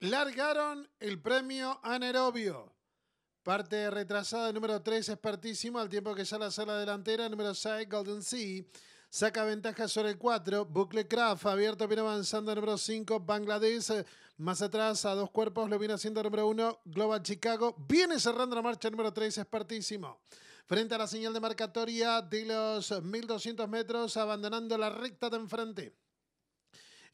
Largaron el premio Anerobio. Parte retrasada, número 3 es al tiempo que ya la sala delantera, número 6, Golden Sea, saca ventaja sobre el 4. Craft, abierto, viene avanzando, el número 5, Bangladesh. Más atrás, a dos cuerpos, lo viene haciendo número 1, Global Chicago. Viene cerrando la marcha, número 3 es Frente a la señal de marcatoria de los 1200 metros, abandonando la recta de enfrente.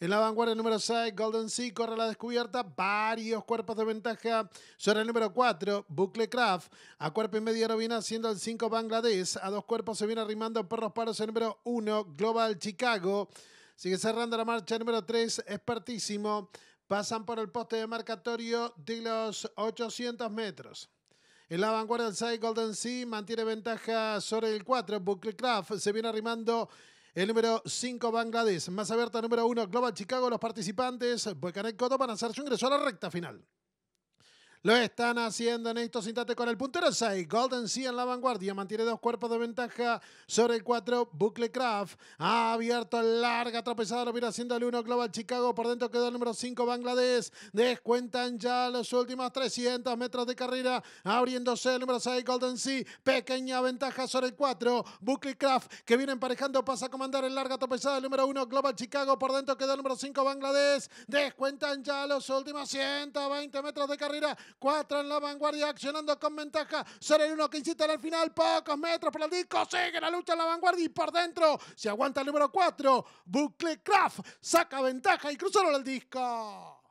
En la vanguardia número 6, Golden Sea corre la descubierta, varios cuerpos de ventaja sobre el número 4, Bucle Craft. A cuerpo y medio lo viene haciendo el 5 Bangladesh. A dos cuerpos se viene arrimando los Paros el número 1, Global Chicago. Sigue cerrando la marcha el número 3, Expertísimo. Pasan por el poste de marcatorio de los 800 metros. En la vanguardia el 6, Golden Sea mantiene ventaja sobre el 4, Bucle Craft. Se viene arrimando el número 5, Bangladesh. Más abierta, número 1, Global Chicago. Los participantes, Buecanet Coto, van a hacer su ingreso a la recta final. Lo están haciendo en estos instantes con el puntero 6. Golden Sea en la vanguardia. Mantiene dos cuerpos de ventaja sobre el 4. Craft Ha abierto larga tropezada. Lo viene haciendo el 1. Global Chicago. Por dentro quedó el número 5. Bangladesh. Descuentan ya los últimos 300 metros de carrera. Abriéndose el número 6. Golden Sea. Pequeña ventaja sobre el 4. Craft que viene emparejando. Pasa a comandar en larga tropezada. El número 1. Global Chicago. Por dentro quedó el número 5. Bangladesh. Descuentan ya los últimos 120 metros de carrera. Cuatro en la vanguardia, accionando con ventaja. Sobre el uno que incita al final, pocos metros para el disco. Sigue la lucha en la vanguardia y por dentro se aguanta el número cuatro. Bucle Craft saca ventaja y cruzaron el disco.